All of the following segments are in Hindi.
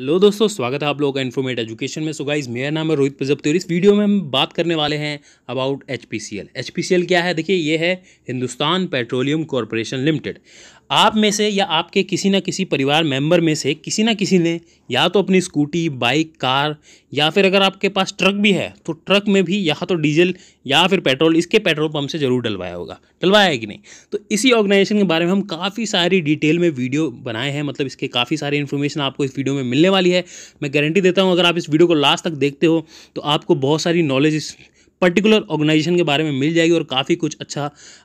हेलो दोस्तों स्वागत है आप लोगों का इन्फॉर्मेट एजुकेशन में सो गाइज मेरा नाम है रोहित प्रजप्ति और इस वीडियो में हम बात करने वाले हैं about H P C L H P C L क्या है देखिए ये है हिंदुस्तान पेट्रोलियम कॉरपोरेशन लिमिटेड आप में से या आपके किसी ना किसी परिवार मेंबर में से किसी ना किसी ने या तो अपनी स्कूटी बाइक कार या फिर अगर आपके पास ट्रक भी है तो ट्रक में भी या तो डीजल या फिर पेट्रोल इसके पेट्रोल पंप से ज़रूर डलवाया होगा डलवाया है कि नहीं तो इसी ऑर्गेनाइजेशन के बारे में हम काफ़ी सारी डिटेल में वीडियो बनाए हैं मतलब इसके काफ़ी सारी इन्फॉर्मेशन आपको इस वीडियो में मिलने वाली है मैं गारंटी देता हूँ अगर आप इस वीडियो को लास्ट तक देखते हो तो आपको बहुत सारी नॉलेज इस पर्टिकुलर ऑर्गेनाइजेशन के बारे में मिल जाएगी और काफ़ी कुछ अच्छा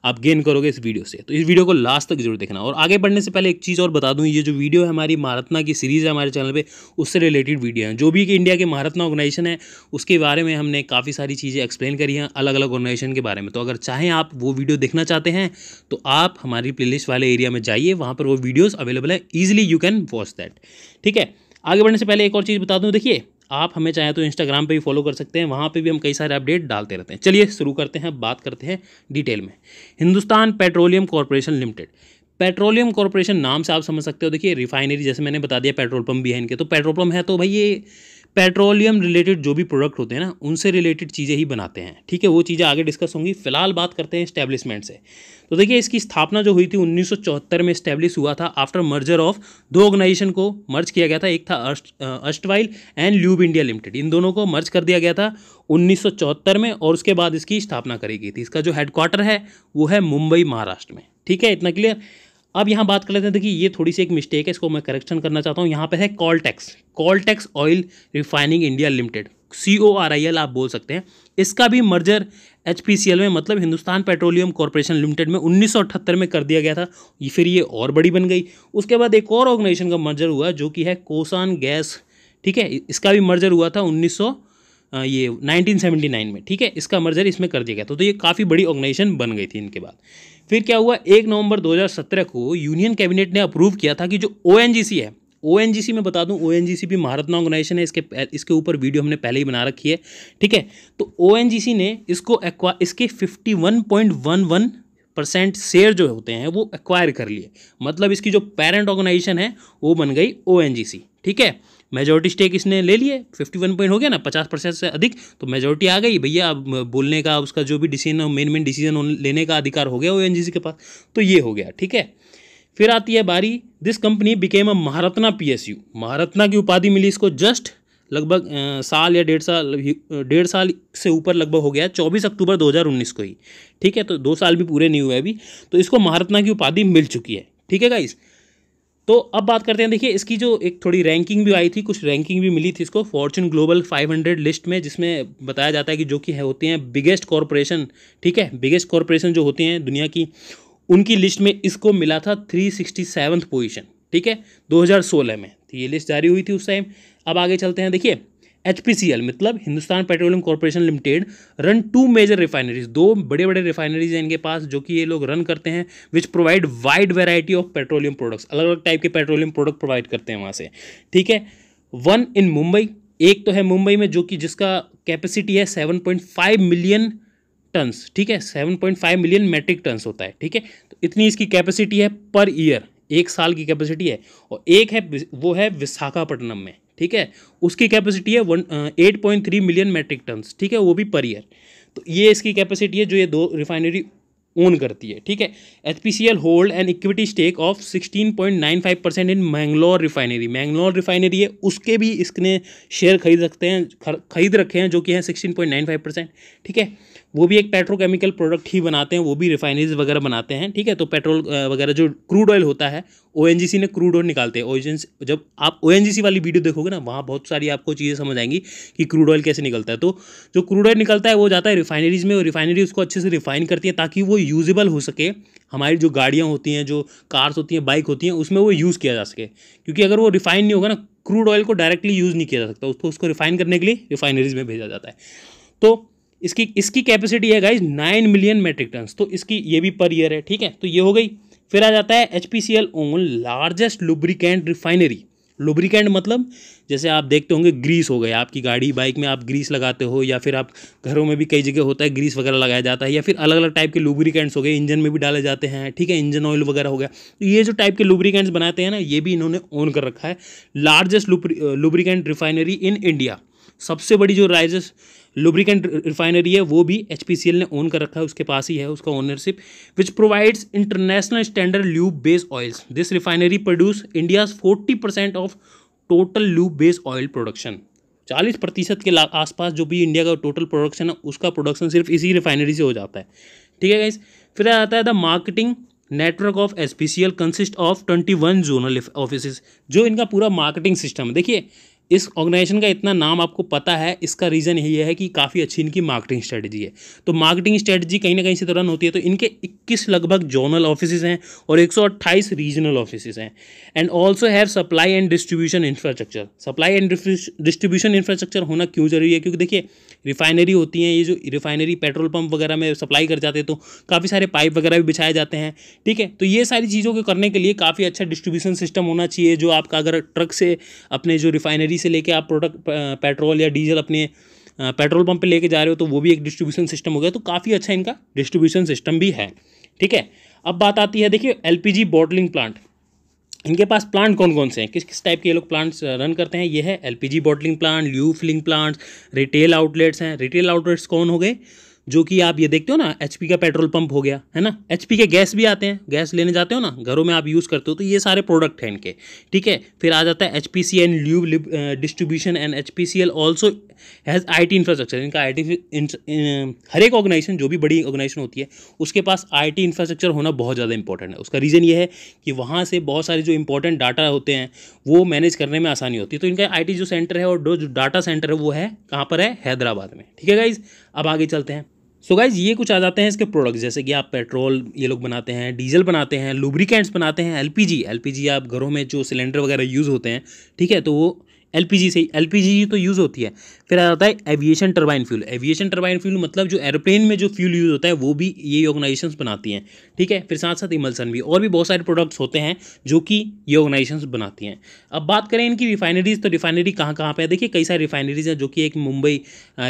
आप गेन करोगे इस वीडियो से तो इस वीडियो को लास्ट तक जरूर देखना और आगे बढ़ने से पहले एक चीज़ और बता दूँ ये जो वीडियो है हमारी महारत्ना की सीरीज़ है हमारे चैनल पर उससे रिलेटेड वीडियो हैं जो भी कि इंडिया के महारत्ना ऑर्गेनाइजेशन है उसके बारे में हमने काफ़ी सारी चीज़ें एक्सप्लेन करी हैं अलग अलग ऑर्गेनाइजेशन के बारे में तो अगर चाहें आप वो वीडियो देखना चाहते हैं तो आप हमारी प्लेलिस्ट वाले एरिया में जाइए वहाँ पर वो वीडियोज़ अवेलेबल है easily you can watch that ठीक है आगे बढ़ने से पहले एक और चीज़ बता दूँ देखिए आप हमें चाहें तो इंस्टाग्राम पे भी फॉलो कर सकते हैं वहाँ पे भी हम कई सारे अपडेट डालते रहते हैं चलिए शुरू करते हैं बात करते हैं डिटेल में Hindustan petroleum corporation limited petroleum corporation नाम से आप समझ सकते हो देखिए रिफाइनरी जैसे मैंने बता दिया पेट्रोल पम्प भी है इनके तो पेट्रोल पम्प है तो भाई ये पेट्रोलियम रिलेटेड जो भी प्रोडक्ट होते हैं ना उनसे रिलेटेड चीज़ें ही बनाते हैं ठीक है वो चीज़ें आगे डिस्कस होंगी फिलहाल बात करते हैं इस्टेब्लिशमेंट से तो देखिए इसकी स्थापना जो हुई थी उन्नीस में इस्टेब्लिश हुआ था आफ्टर मर्जर ऑफ दो ऑर्गेनाइजेशन को मर्ज किया गया था एक था erstwhile and lube India limited इन दोनों को मर्ज कर दिया गया था उन्नीस में और उसके बाद इसकी स्थापना करी गई थी इसका जो हेडक्वार्टर है वो है मुंबई महाराष्ट्र में ठीक है इतना क्लियर अब यहाँ बात कर लेते हैं देखिए ये थोड़ी सी एक मिस्टेक है इसको मैं करेक्शन करना चाहता हूँ यहाँ पे है Caltex Caltex oil refining India limited C O R I L आप बोल सकते हैं इसका भी merger H P C L में मतलब हिंदुस्तान पेट्रोलियम कॉरपोरेशन लिमिटेड में उन्नीस सौ अठहत्तर में कर दिया गया था ये फिर ये और बड़ी बन गई उसके बाद एक और ऑर्गेनाइजेशन का मर्जर हुआ जो कि है कोसान गैस ठीक है इसका भी मर्जर हुआ था उन्नीस सौ ये 1979 में ठीक है इसका मर्जर इसमें कर दिया गया था तो, तो ये काफ़ी बड़ी ऑर्गेनाइजेशन बन गई थी इनके बाद फिर क्या हुआ एक नवंबर 2017 को यूनियन कैबिनेट ने अप्रूव किया था कि जो ओ है ओ में बता दूं ओ भी महारत्ना ऑर्गेनाइजेशन है इसके इसके ऊपर वीडियो हमने पहले ही बना रखी है ठीक है तो ओ ने इसको इसके फिफ्टी परसेंट शेयर जो होते हैं वो एक्वायर कर लिए मतलब इसकी जो पेरेंट ऑर्गेनाइजेशन है वो बन गई ओ ठीक है मेजोरिटी स्टेक इसने ले लिए फिफ्टी वन पॉइंट हो गया ना पचास परसेंट से अधिक तो मेजोरिटी आ गई भैया अब बोलने का उसका जो भी डिसीजन मेन मेन डिसीजन लेने का अधिकार हो गया ओ एन के पास तो ये हो गया ठीक है फिर आती है बारी this company became a Maharatna PSU Maharatna की उपाधि मिली इसको जस्ट लगभग साल या डेढ़ साल डेढ़ साल से ऊपर लगभग हो गया चौबीस अक्टूबर 2019 को ही ठीक है तो दो साल भी पूरे नहीं हुए अभी तो इसको महारत्ना की उपाधि मिल चुकी है ठीक है गाइस तो अब बात करते हैं देखिए इसकी जो एक थोड़ी रैंकिंग भी आई थी कुछ रैंकिंग भी मिली थी इसको फॉर्चून ग्लोबल 500 लिस्ट में जिसमें बताया जाता है कि जो कि है होती हैं बिगेस्ट कॉरपोरेशन ठीक है बिगेस्ट कॉरपोरेशन जो होती हैं दुनिया की उनकी लिस्ट में इसको मिला था थ्री सिक्सटी ठीक है दो में तो ये लिस्ट जारी हुई थी उस टाइम अब आगे चलते हैं देखिए एच मतलब Hindustan petroleum corporation limited run two major refineries दो बड़े बड़े रिफाइनरीज हैं इनके पास जो कि ये लोग रन करते हैं which provide wide variety of petroleum products अलग अलग टाइप के पेट्रोलियम प्रोडक्ट प्रोवाइड करते हैं वहाँ से ठीक है वन इन मुंबई एक तो है मुंबई में जो कि जिसका कैपेसिटी है सेवन मिलियन टन्स ठीक है सेवन मिलियन मेट्रिक टन्स होता है ठीक है तो इतनी इसकी कैपेसिटी है पर ईयर एक साल की कैपेसिटी है और एक है वो है विशाखापट्टनम में ठीक है उसकी कैपेसिटी है one eight point three million metric tons ठीक है वो भी पर ईयर तो ये इसकी कैपेसिटी है जो ये दो रिफाइनरी ओन करती है ठीक है H P C L hold and equity stake of sixteen point nine five percent in Mangalore refinery Mangalore refinery है उसके भी इसने शेयर खरीद सकते हैं खरीद रखे हैं जो कि हैं sixteen point nine five percent ठीक है वो भी एक पेट्रोकेमिकल प्रोडक्ट ही बनाते हैं वो भी रिफाइनरीज वगैरह बनाते हैं ठीक है तो पेट्रोल वगैरह जो क्रूड ऑयल होता है ओ ने क्रूड ऑयल निकालते हैं ओजेंस जब आप ओ वाली वीडियो देखोगे ना वहाँ बहुत सारी आपको चीज़ें समझ आएंगी कि क्रूड ऑयल कैसे निकलता है तो जो क्रूड ऑयल निकलता है वो जाता है रिफाइनरीज में और रिफाइनरी उसको अच्छे से रिफाइन करती है ताकि वो यूजेबल हो सके हमारी जो गाड़ियाँ होती हैं जो कार्स होती हैं बाइक होती हैं उसमें वो यूज़ किया जा सके क्योंकि अगर वो रिफाइन नहीं होगा ना क्रूड ऑयल को डायरेक्टली यूज़ नहीं किया जा सकता उसको उसको रिफाइन करने के लिए रिफाइनरीज में भेजा जाता है तो इसकी इसकी कैपेसिटी है guys nine million metric ton तो इसकी ये भी पर ईयर है ठीक है तो ये हो गई फिर आ जाता है H P C L own largest lubricant refinery lubricant मतलब जैसे आप देखते होंगे ग्रीस हो गए आपकी गाड़ी बाइक में आप ग्रीस लगाते हो या फिर आप घरों में भी कई जगह होता है ग्रीस वगैरह लगाया जाता है या फिर अलग अलग टाइप के लुब्रिकेंट्स हो गए इंजन में भी डाले जाते हैं ठीक है इंजन ऑयल वगैरह हो गया तो ये जो टाइप के लुब्रिकेंट्स बनाते हैं ना ये भी इन्होंने ओन कर रखा है largest lubricant refinery in India सबसे बड़ी जो राइजेस्ट लुब्रिकेंट रिफाइनरी है वो भी एच ने ओन कर रखा है उसके पास ही है उसका ownership which provides international standard lube base oils this refinery produce India forty percent of total lube base oil production चालीस प्रतिशत के आसपास जो भी इंडिया का टोटल प्रोडक्शन है उसका प्रोडक्शन सिर्फ इसी रिफाइनरी से हो जाता है ठीक है गाइस फिर आता है the marketing network of S P C L consist of twenty one zonal office जो इनका पूरा मार्केटिंग सिस्टम है देखिए इस ऑर्गेनाइजेशन का इतना नाम आपको पता है इसका रीज़न यही है कि काफ़ी अच्छी इनकी मार्केटिंग स्ट्रेटजी है तो मार्केटिंग स्ट्रेटजी कहीं ना कहीं से दौरान होती है तो इनके 21 लगभग जोनल ऑफिस हैं और 128 रीजनल ऑफिस हैं and also have supply and distribution infrastructure supply and distribution infrastructure होना क्यों ज़रूरी है क्योंकि देखिए रिफाइनरी होती हैं ये जो रिफाइनरी पेट्रोल पंप वगैरह में सप्लाई कर जाते हैं तो काफ़ी सारे पाइप वगैरह भी बिछाए जाते हैं ठीक है तो ये सारी चीज़ों को करने के लिए काफ़ी अच्छा डिस्ट्रीब्यूशन सिस्टम होना चाहिए जो आपका अगर ट्रक से अपने जो रिफाइनरी से लेके आप प्रोडक्ट पेट्रोल या डीजल अपने पेट्रोल पंप पे लेके जा रहे हो तो वो भी एक डिस्ट्रीब्यूशन सिस्टम हो गया तो काफ़ी अच्छा इनका डिस्ट्रीब्यूशन सिस्टम भी है ठीक है अब बात आती है देखिए एल पी प्लांट इनके पास प्लांट कौन कौन से हैं किस किस टाइप के ये लोग प्लांट्स रन करते हैं ये है L P plant lube filling plants retail outlets हैं रिटेल आउटलेट्स कौन हो गए जो कि आप ये देखते हो ना एच का पेट्रोल पंप हो गया है ना एच के गैस भी आते हैं गैस लेने जाते हो ना घरों में आप यूज़ करते हो तो ये सारे प्रोडक्ट हैं इनके ठीक है फिर आ जाता है H P C and lube distribution and H P C L also has I T infrastructure इनका आई टी हर एक ऑर्गेनाइजेशन जो भी बड़ी ऑर्गेनाइजेशन होती है उसके पास आई टी इंफ्रास्ट्रक्चर होना बहुत ज़्यादा इंपॉर्टेंट है उसका रीज़न ये है कि वहाँ से बहुत सारे जो इंपॉर्टेंट डाटा होते हैं वो मैनेज करने में आसानी होती है तो इनका आई जो सेंटर है और जो डाटा सेंटर है वो है कहाँ पर है हैदराबाद में ठीक है गाइज अब आगे चलते हैं सो so गाइज ये कुछ आ जाते हैं इसके प्रोडक्ट्स जैसे कि आप पेट्रोल ये लोग बनाते हैं डीजल बनाते हैं लुब्रिकेंट्स बनाते हैं एलपीजी एलपीजी आप घरों में जो सिलेंडर वगैरह यूज़ होते हैं ठीक है तो वो एलपीजी से एलपीजी तो यूज़ होती है फिर आ जाता है aviation turbine fuel aviation turbine fuel मतलब जो एरोप्लेन में जो फ्यूल यूज़ होता है वो भी ये ऑर्गनाइजेशन बनाती हैं ठीक है फिर साथ साथ इमल्सन भी और भी बहुत सारे प्रोडक्ट्स होते हैं जो कि ये ऑर्गनाइजेशन बनाती हैं अब बात करें इनकी रिफाइनरीज़ तो रिफाइनरी कहाँ कहाँ पर है देखिए कई सारी रिफाइनरीज़ हैं जो कि एक मुंबई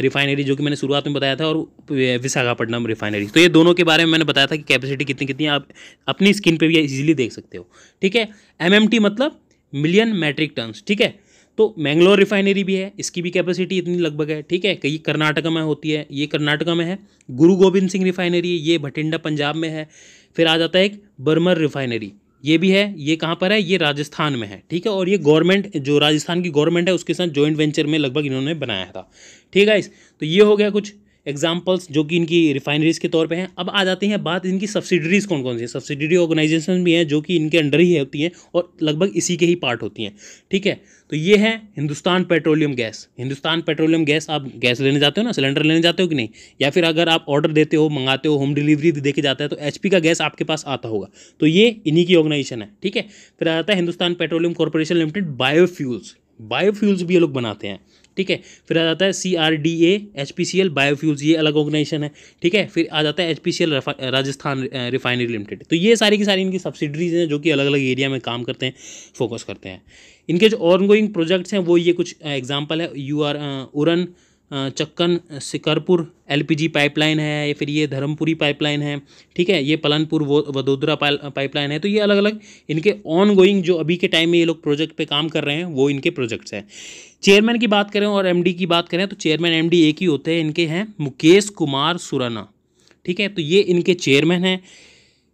रिफाइनरी जो कि मैंने शुरुआत में बताया था और विशाखापट्टनम रिफाइनरी तो ये दोनों के बारे में मैंने बताया था कि कैपेसिटी कितनी कितनी आप अपनी स्किन पर भी ईजिली देख सकते हो ठीक है एम मतलब मिलियन मेट्रिक टन ठीक है तो मैंगलोर रिफाइनरी भी है इसकी भी कैपेसिटी इतनी लगभग है ठीक है कई कर्नाटका में होती है ये कर्नाटका में है गुरु गोविंद सिंह रिफाइनरी ये भटिंडा पंजाब में है फिर आ जाता है एक बर्मर रिफाइनरी ये भी है ये कहाँ पर है ये राजस्थान में है ठीक है और ये गवर्नमेंट जो राजस्थान की गवर्नमेंट है उसके साथ जॉइंट वेंचर में लगभग इन्होंने बनाया था ठीक है इस तो ये हो गया कुछ एग्जाम्पल्स जो कि इनकी रिफाइनरीज़ के तौर पे हैं अब आ जाती हैं बात इनकी सब्सिडरीज़ कौन कौन सी है सब्सिडरी ऑर्गेनाइजेशन भी हैं जो कि इनके अंडर ही होती हैं और लगभग इसी के ही पार्ट होती हैं ठीक है तो ये है Hindustan petroleum gas Hindustan petroleum gas आप गैस लेने जाते हो ना सिलेंडर लेने जाते हो कि नहीं या फिर अगर आप ऑर्डर देते हो मंगाते हो होम डिलीवरी भी देके जाता है तो एच का गैस आपके पास आता होगा तो ये इन्हीं की ऑर्गेनाइजेशन है ठीक है फिर आ जाता है Hindustan petroleum corporation limited biofuels biofuels भी ये लोग बनाते हैं ठीक है फिर आ जाता है C R D A H P C L biofuels ये अलग ऑर्गेनाइजेशन है ठीक है फिर आ जाता है H P C L Rajasthan refinery limited तो ये सारी की सारी इनकी सब्सिडरीज हैं जो कि अलग अलग एरिया में काम करते हैं फोकस करते हैं इनके जो ऑनगोइंग प्रोजेक्ट्स हैं वो ये कुछ एग्जाम्पल है U R Uran Chakan Shikrapur LPG pipeline है या फिर ये धर्मपुरी पाइपलाइन है ठीक है ये पलनपुर वो वडोदरा पाइपलाइन है तो ये अलग अलग इनके ऑन गोइंग जो अभी के टाइम में ये लोग प्रोजेक्ट पे काम कर रहे हैं वो इनके प्रोजेक्ट्स हैं चेयरमैन की बात करें और एमडी की बात करें तो चेयरमैन एम एक ही होते हैं इनके हैं मुकेश कुमार सुराना ठीक है तो ये इनके चेयरमैन हैं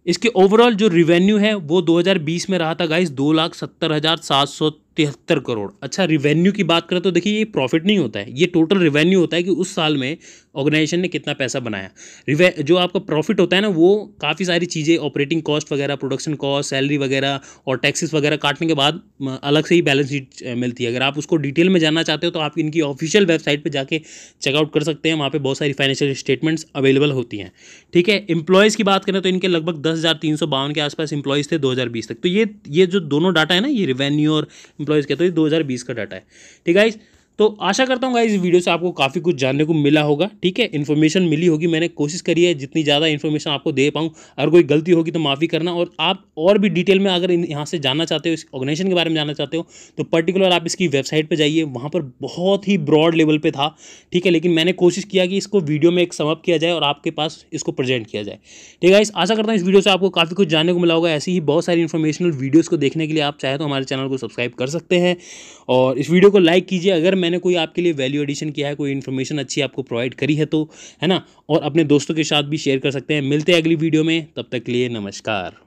इसके ओवरऑल जो रिवेन्यू है वो दो में रहा था गाइस दो लाख सत्तर हज़ार सात सौ तिहत्तर करोड़ अच्छा रिवेन्यू की बात करें तो देखिए ये प्रॉफिट नहीं होता है ये टोटल रिवेन्यू होता है कि उस साल में ऑर्गेनाइजेशन ने कितना पैसा बनाया रिवे जो आपका प्रॉफिट होता है ना वो काफ़ी सारी चीज़ें ऑपरेटिंग कॉस्ट वगैरह प्रोडक्शन कॉस्ट सैलरी वगैरह और टैक्सेस वगैरह काटने के बाद अलग से ही बैलेंस शीट मिलती है अगर आप उसको डिटेल में जानना चाहते हो तो आप इनकी ऑफिशियल वेबसाइट पर जाके चेकआउट कर सकते हैं वहाँ पर बहुत सारी फाइनेंशियल स्टेटमेंट्स अवेलेबल होती हैं ठीक है इंप्लॉयज़ की बात करें तो इनके लगभग दस के आसपास इंप्लॉयज़ थे दो तक तो ये ये जो दोनों डाटा है ना ये रिवेन्यू और एम्प्लॉयज़ के तो ये 2020 का डाटा है ठीक है इस तो आशा करता हूँ इस वीडियो से आपको काफ़ी कुछ जानने को मिला होगा ठीक है इन्फॉर्मेशन मिली होगी मैंने कोशिश करी है जितनी ज़्यादा इन्फॉर्मेशन आपको दे पाऊँ अगर कोई गलती होगी तो माफ़ी करना और आप और भी डिटेल में अगर यहाँ से जानना चाहते हो इस ऑर्गेनाइजेशन के बारे में जानना चाहते हो तो पर्टिकुलर आप इसकी वेबसाइट पर जाइए वहाँ पर बहुत ही ब्रॉड लेवल पर था ठीक है लेकिन मैंने कोशिश किया कि इसको वीडियो में एक समअप किया जाए और आपके पास इसको प्रेजेंट किया जाए ठीक है इस आशा करता हूँ इस वीडियो से आपको काफ़ी कुछ जानने को मिला होगा ऐसी ही बहुत सारी इन्फॉर्मेशनल वीडियोज़ को देखने के लिए आप चाहे तो हमारे चैनल को सब्सक्राइब कर सकते हैं और इस वीडियो को लाइक कीजिए अगर मैंने कोई आपके लिए वैल्यू एडिशन किया है कोई इन्फॉर्मेशन अच्छी आपको प्रोवाइड करी है तो है ना और अपने दोस्तों के साथ भी शेयर कर सकते हैं मिलते हैं अगली वीडियो में तब तक के लिए नमस्कार